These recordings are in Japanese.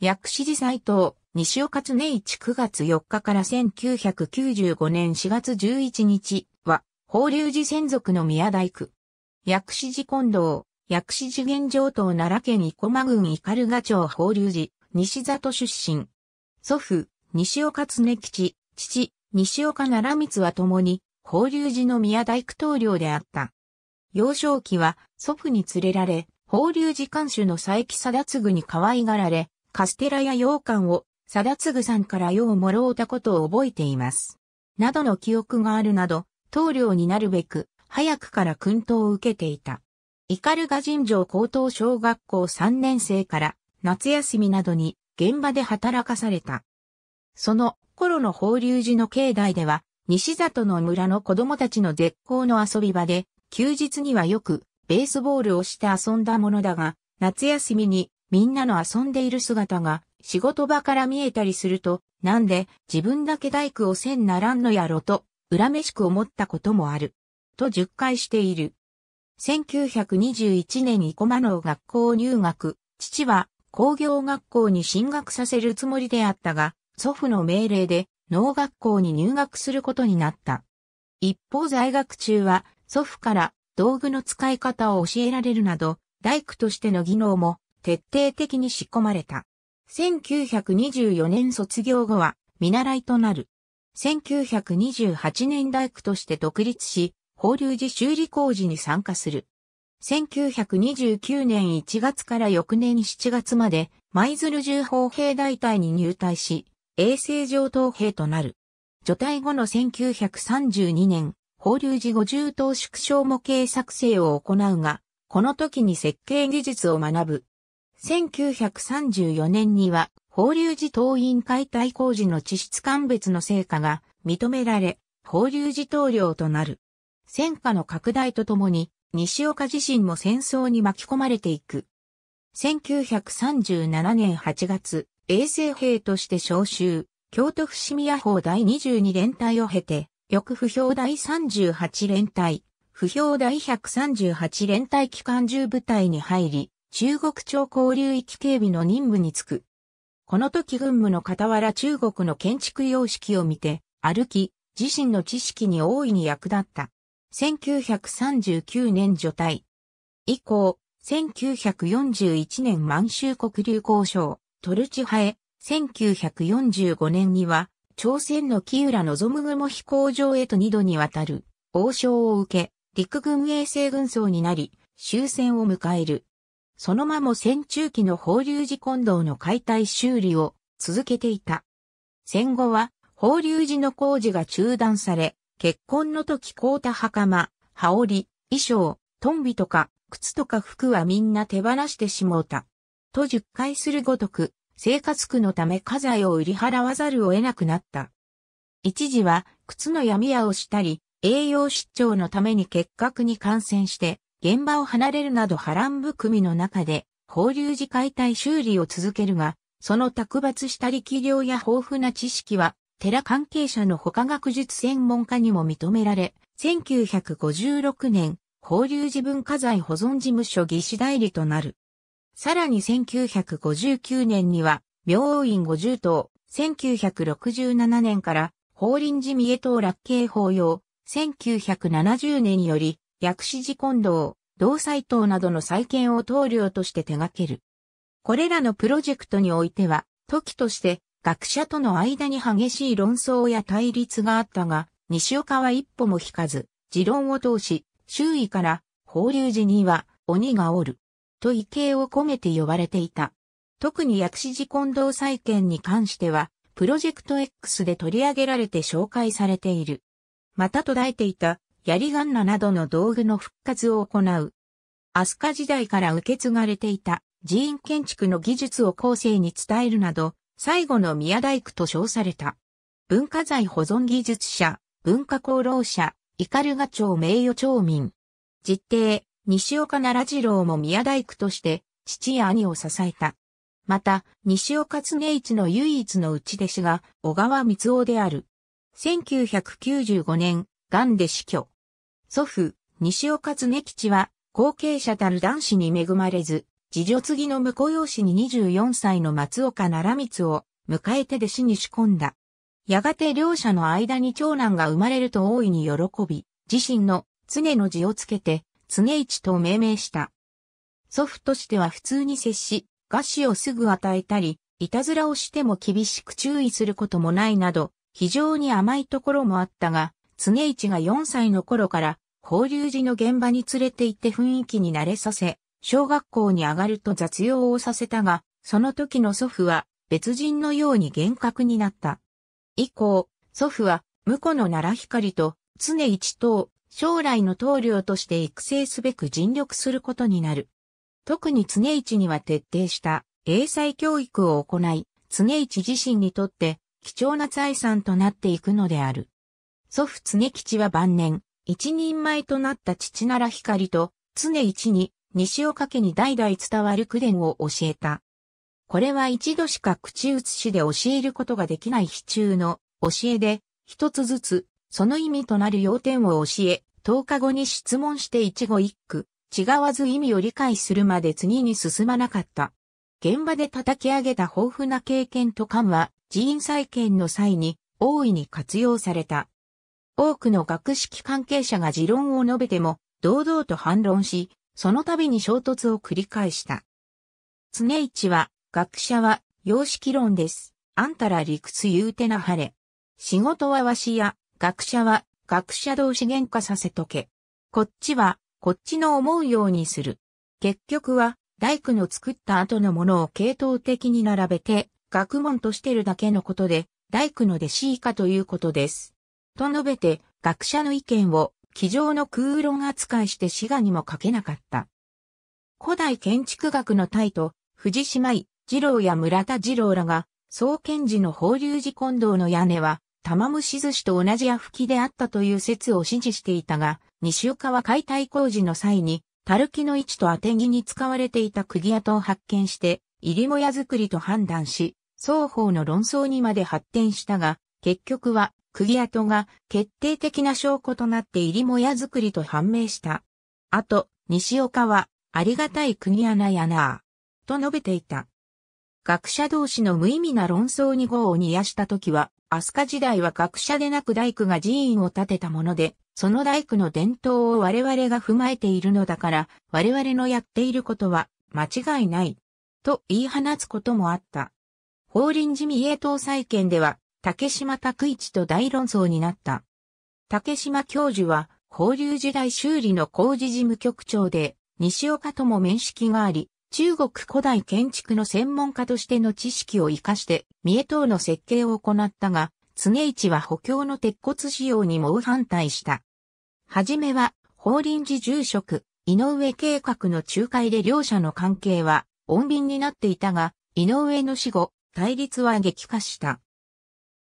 薬師寺斎藤、西尾勝根一9月4日から1995年4月11日は、法隆寺専属の宮大工。薬師寺近藤、薬師寺玄城等奈良県生駒郡斑賀町法隆寺、西里出身。祖父、西尾勝吉、父、西岡奈良光は共に、法隆寺の宮大工棟梁であった。幼少期は祖父に連れられ、法隆寺監守の佐伯貞次に可愛がられ、カステラや羊羹を、貞次さんから用をもろうたことを覚えています。などの記憶があるなど、棟梁になるべく、早くから訓導を受けていた。イカルガ尋常高等小学校3年生から、夏休みなどに、現場で働かされた。その頃の法隆寺の境内では、西里の村の子供たちの絶好の遊び場で、休日にはよくベースボールをして遊んだものだが、夏休みにみんなの遊んでいる姿が仕事場から見えたりすると、なんで自分だけ大工をせんならんのやろと、恨めしく思ったこともある。と10回している。1921年に駒の学校入学、父は工業学校に進学させるつもりであったが、祖父の命令で農学校に入学することになった。一方在学中は祖父から道具の使い方を教えられるなど、大工としての技能も徹底的に仕込まれた。1924年卒業後は見習いとなる。1928年大工として独立し、法隆寺修理工事に参加する。1929年1月から翌年7月まで、舞鶴重砲兵大隊に入隊し、衛生上等兵となる。除隊後の1932年、法隆寺五重等縮小模型作成を行うが、この時に設計技術を学ぶ1934年には、法隆寺党員解体工事の地質鑑別の成果が認められ、法隆寺棟領となる。戦火の拡大とともに、西岡自身も戦争に巻き込まれていく。1937年8月、衛生兵として召集、京都伏見野法第22連隊を経て、翌不評第38連隊、不評第138連隊機関銃部隊に入り、中国町交流域警備の任務に就く。この時軍務の傍ら中国の建築様式を見て、歩き、自身の知識に大いに役立った。1939年除隊。以降、1941年満州国流行省、トルチハエ、1945年には、朝鮮の木浦望む雲飛行場へと二度にわたる、王将を受け、陸軍衛星軍曹になり、終戦を迎える。その間も戦中期の法隆寺金堂の解体修理を続けていた。戦後は法隆寺の工事が中断され、結婚の時凍った袴、羽織、衣装、トンビとか、靴とか服はみんな手放してしもうた。と10回するごとく、生活苦のため家財を売り払わざるを得なくなった。一時は靴の闇屋をしたり、栄養失調のために結核に感染して、現場を離れるなど波乱含みの中で、法隆寺解体修理を続けるが、その卓抜した力量や豊富な知識は、寺関係者の他学術専門家にも認められ、1956年、法隆寺文化財保存事務所技師代理となる。さらに1959年には、明院50棟、1967年から、法輪寺三重塔楽慶法要、1970年より、薬師寺近藤、同斎藤などの再建を棟梁として手掛ける。これらのプロジェクトにおいては、時として学者との間に激しい論争や対立があったが、西岡は一歩も引かず、持論を通し、周囲から、法隆寺には鬼がおる、と意形を込めて呼ばれていた。特に薬師寺近藤再建に関しては、プロジェクト X で取り上げられて紹介されている。また途絶えていた槍ガンナなどの道具の復活を行う。飛鳥時代から受け継がれていた寺院建築の技術を後世に伝えるなど、最後の宮大工と称された。文化財保存技術者、文化功労者、ルガ町名誉町民。実弟、西岡奈良次郎も宮大工として、父や兄を支えた。また、西岡常一の唯一の内弟子が、小川光夫である。1995年、癌で死去。祖父、西岡常吉は、後継者たる男子に恵まれず、次女継ぎの婿養子に24歳の松岡奈良光を迎えて弟子に仕込んだ。やがて両者の間に長男が生まれると大いに喜び、自身の常の字をつけて、常一と命名した。祖父としては普通に接し、餓死をすぐ与えたり、いたずらをしても厳しく注意することもないなど、非常に甘いところもあったが、常一が4歳の頃から法隆寺の現場に連れて行って雰囲気に慣れさせ、小学校に上がると雑用をさせたが、その時の祖父は別人のように厳格になった。以降、祖父は、婿の奈良光と常一等、将来の棟梁として育成すべく尽力することになる。特に常一には徹底した英才教育を行い、常一自身にとって貴重な財産となっていくのである。祖父常吉は晩年、一人前となった父なら光と、常一に、西岡家に代々伝わる苦伝を教えた。これは一度しか口移しで教えることができない非中の教えで、一つずつ、その意味となる要点を教え、10日後に質問して一語一句、違わず意味を理解するまで次に進まなかった。現場で叩き上げた豊富な経験と感は、寺院再建の際に大いに活用された。多くの学識関係者が持論を述べても、堂々と反論し、その度に衝突を繰り返した。常一は、学者は、様式論です。あんたら理屈言うてなはれ。仕事はわしや、学者は、学者同士喧嘩させとけ。こっちは、こっちの思うようにする。結局は、大工の作った後のものを系統的に並べて、学問としてるだけのことで、大工の弟子以下ということです。と述べて、学者の意見を、机上の空論扱いして滋賀にも書けなかった。古代建築学のタイと、藤島井、二郎や村田二郎らが、創建時の法隆寺近堂の屋根は、玉虫寿司と同じ屋吹きであったという説を支持していたが、西岡は解体工事の際に、る木の位置と当て木に使われていた釘跡を発見して、入もや作りと判断し、双方の論争にまで発展したが、結局は釘跡が決定的な証拠となって入もや作りと判明した。あと、西岡は、ありがたい釘穴やなぁ、と述べていた。学者同士の無意味な論争に業を煮やした時は、飛鳥時代は学者でなく大工が寺院を建てたもので、その大工の伝統を我々が踏まえているのだから、我々のやっていることは間違いない、と言い放つこともあった。法輪寺見栄東再建では、竹島拓一と大論争になった。竹島教授は、法流時代修理の工事事務局長で、西岡とも面識があり、中国古代建築の専門家としての知識を活かして、三重塔の設計を行ったが、常一は補強の鉄骨使用に猛反対した。はじめは、法輪寺住職、井上計画の仲介で両者の関係は、穏便になっていたが、井上の死後、対立は激化した。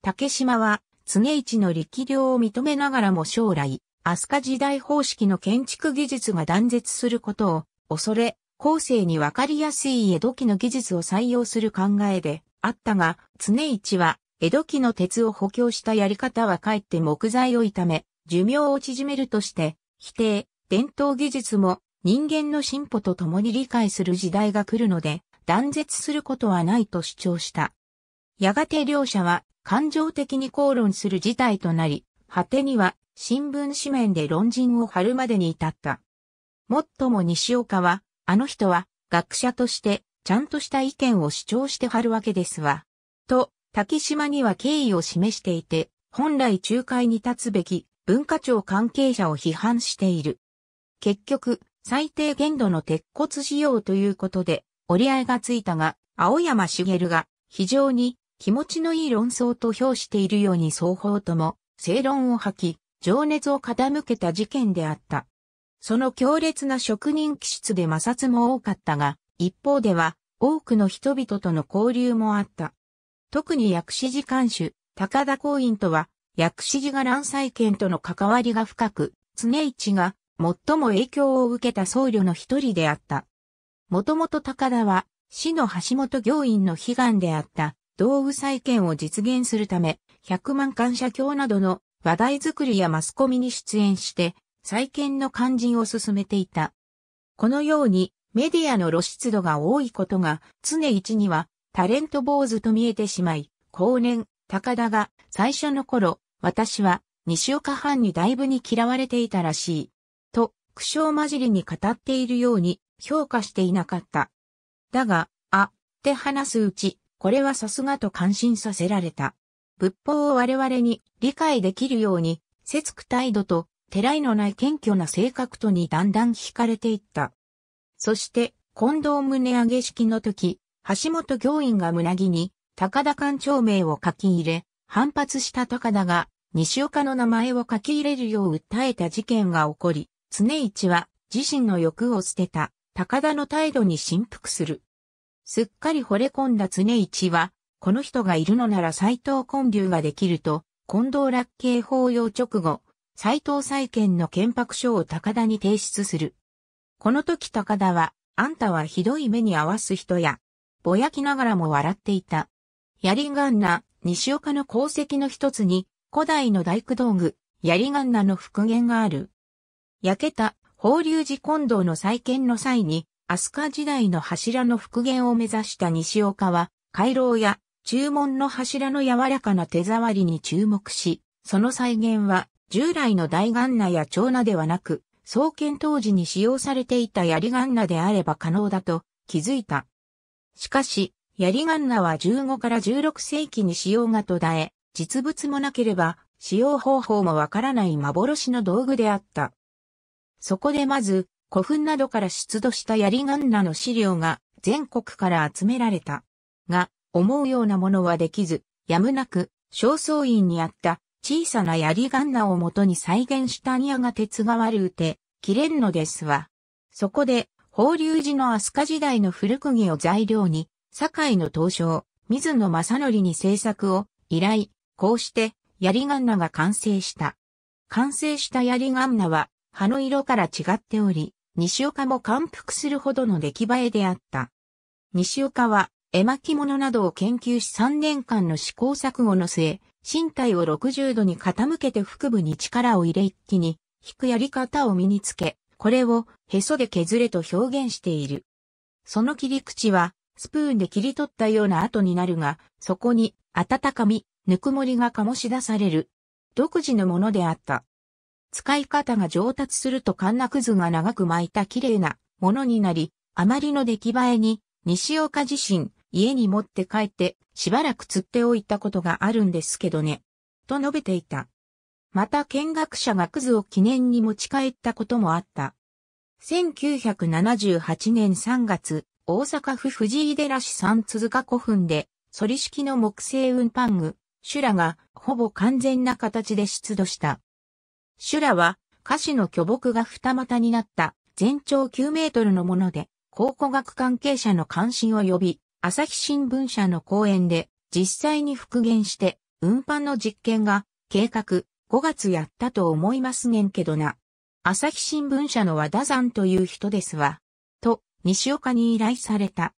竹島は、常一の力量を認めながらも将来、飛鳥時代方式の建築技術が断絶することを恐れ、後世にわかりやすい江戸期の技術を採用する考えであったが、常一は江戸期の鉄を補強したやり方はかえって木材を痛め、寿命を縮めるとして、否定、伝統技術も人間の進歩と共に理解する時代が来るので、断絶することはないと主張した。やがて両者は感情的に口論する事態となり、果てには新聞紙面で論陣を張るまでに至った。もっとも西岡は、あの人は学者としてちゃんとした意見を主張して張るわけですわ。と、滝島には敬意を示していて、本来仲介に立つべき文化庁関係者を批判している。結局、最低限度の鉄骨仕様ということで折り合いがついたが、青山茂が非常に気持ちのいい論争と評しているように双方とも正論を吐き、情熱を傾けた事件であった。その強烈な職人気質で摩擦も多かったが、一方では多くの人々との交流もあった。特に薬師寺監修、高田公院とは、薬師寺が乱祭権との関わりが深く、常一が最も影響を受けた僧侶の一人であった。もともと高田は、市の橋本行員の悲願であった道具再建を実現するため、百万感謝教などの話題作りやマスコミに出演して、再建の肝心を進めていた。このように、メディアの露出度が多いことが、常一には、タレント坊主と見えてしまい、後年、高田が、最初の頃、私は、西岡藩にだいぶに嫌われていたらしい。と、苦笑混じりに語っているように、評価していなかった。だが、あ、って話すうち、これはさすがと感心させられた。仏法を我々に理解できるように、節句態度と、てらいのない謙虚な性格とにだんだん惹かれていった。そして、近藤宗上げ式の時、橋本教員が胸木に、高田官長名を書き入れ、反発した高田が、西岡の名前を書き入れるよう訴えた事件が起こり、常一は自身の欲を捨てた高田の態度に振服する。すっかり惚れ込んだ常一は、この人がいるのなら斎藤根流ができると、近藤楽慶法要直後、斎藤再建の憲白書を高田に提出する。この時高田は、あんたはひどい目に合わす人や、ぼやきながらも笑っていた。やりがんな、西岡の功績の一つに、古代の大工道具、やりがんなの復元がある。焼けた、法隆寺近藤の再建の際に、飛鳥時代の柱の復元を目指した西岡は、回廊や注文の柱の柔らかな手触りに注目し、その再現は従来の大ガンナや長ナではなく、創建当時に使用されていた槍ガンナであれば可能だと気づいた。しかし、槍ガンナは15から16世紀に使用が途絶え、実物もなければ使用方法もわからない幻の道具であった。そこでまず、古墳などから出土した槍ガンナの資料が全国から集められた。が、思うようなものはできず、やむなく、正倉院にあった小さな槍ガンナを元に再現した庭が鉄川るうて、切れんのですわ。そこで、法隆寺の飛鳥時代の古釘を材料に、堺の東将、水野正則に制作を依頼、こうして、槍ガンナが完成した。完成した槍ガンナは、葉の色から違っており、西岡も感服するほどの出来栄えであった。西岡は、絵巻物などを研究し3年間の試行錯誤の末、身体を60度に傾けて腹部に力を入れ一気に、引くやり方を身につけ、これをへそで削れと表現している。その切り口は、スプーンで切り取ったような跡になるが、そこに、温かみ、ぬくもりが醸し出される。独自のものであった。使い方が上達するとカンナくずが長く巻いた綺麗なものになり、あまりの出来栄えに、西岡自身、家に持って帰って、しばらく釣っておいたことがあるんですけどね。と述べていた。また見学者がクズを記念に持ち帰ったこともあった。1978年3月、大阪府藤井寺市三鈴鹿古墳で、反リ式の木製運搬具、修羅がほぼ完全な形で出土した。修羅は、歌詞の巨木が二股になった全長9メートルのもので、考古学関係者の関心を呼び、朝日新聞社の講演で実際に復元して運搬の実験が計画5月やったと思いますねんけどな。朝日新聞社の和田山という人ですわ。と、西岡に依頼された。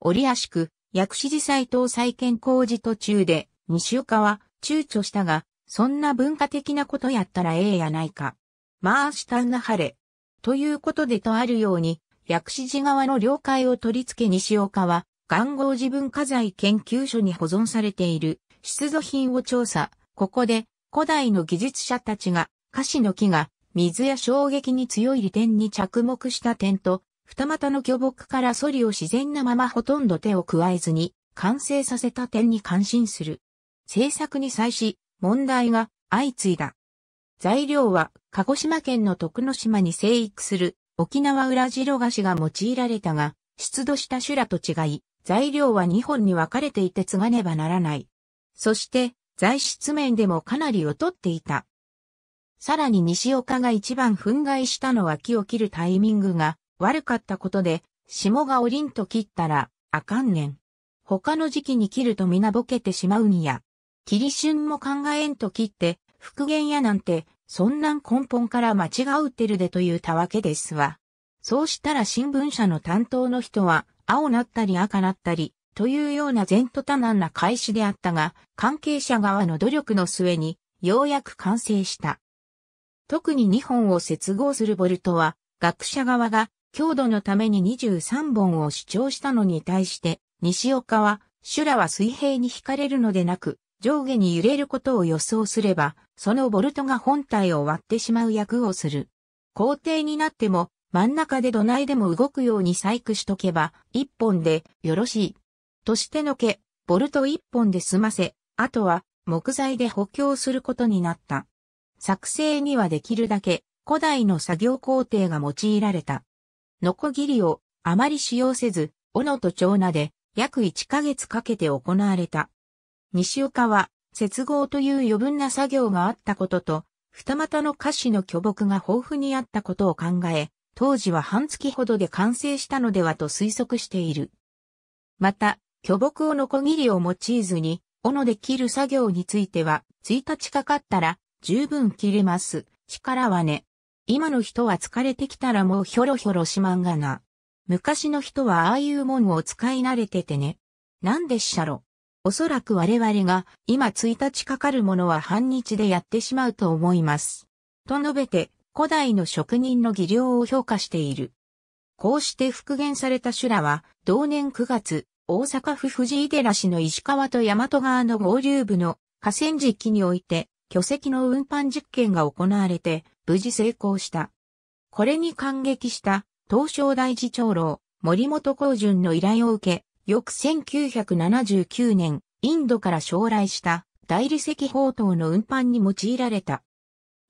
折足宿、薬師寺斎藤再建工事途中で、西岡は躊躇したが、そんな文化的なことやったらええやないか。まあしたんなはれ。ということでとあるように、薬師寺側の了解を取り付け西岡は、願号寺文化財研究所に保存されている出土品を調査。ここで古代の技術者たちが、菓子の木が水や衝撃に強い利点に着目した点と、二股の巨木からソリを自然なままほとんど手を加えずに完成させた点に感心する。制作に際し、問題が相次いだ。材料は鹿児島県の徳之島に生育する沖縄裏白菓子が用いられたが、出土した修羅と違い、材料は2本に分かれていて継がねばならない。そして、材質面でもかなり劣っていた。さらに西岡が一番憤慨したのは木を切るタイミングが悪かったことで、霜がおりんと切ったら、あかんねん。他の時期に切ると皆ぼけてしまうんや。キリシュンも考えんと切って、復元やなんて、そんなん根本から間違うてるでと言うたわけですわ。そうしたら新聞社の担当の人は、青なったり赤なったり、というような前途多難な開始であったが、関係者側の努力の末に、ようやく完成した。特に2本を接合するボルトは、学者側が強度のために23本を主張したのに対して、西岡は、修羅は水平に引かれるのでなく、上下に揺れることを予想すれば、そのボルトが本体を割ってしまう役をする。工程になっても、真ん中で土台でも動くように細工しとけば、一本でよろしい。としてのけ、ボルト一本で済ませ、あとは木材で補強することになった。作成にはできるだけ古代の作業工程が用いられた。ノコギリをあまり使用せず、斧と長名で約1ヶ月かけて行われた。西岡は、接合という余分な作業があったことと、二股の歌詞の巨木が豊富にあったことを考え、当時は半月ほどで完成したのではと推測している。また、巨木をノコギリを用いずに、斧で切る作業については、1日かかったら、十分切れます。力はね。今の人は疲れてきたらもうひょろひょろしまんがな。昔の人はああいうもんを使い慣れててね。なんでっしゃろ。おそらく我々が今1日かかるものは半日でやってしまうと思います。と述べて古代の職人の技量を評価している。こうして復元された修羅は同年9月大阪府藤井寺市の石川と大和川の合流部の河川敷において巨石の運搬実験が行われて無事成功した。これに感激した東照大寺長老森本光順の依頼を受け翌1979年、インドから将来した大理石砲塔の運搬に用いられた。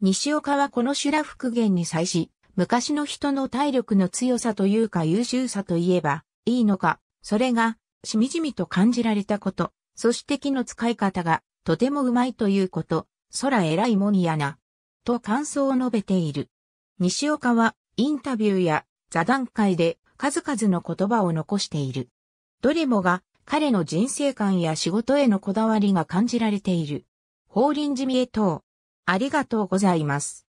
西岡はこの修羅復元に際し、昔の人の体力の強さというか優秀さといえば、いいのか、それが、しみじみと感じられたこと、そして木の使い方が、とてもうまいということ、空偉いもんやな、と感想を述べている。西岡は、インタビューや座談会で、数々の言葉を残している。どれもが彼の人生観や仕事へのこだわりが感じられている。法輪寺見え等。ありがとうございます。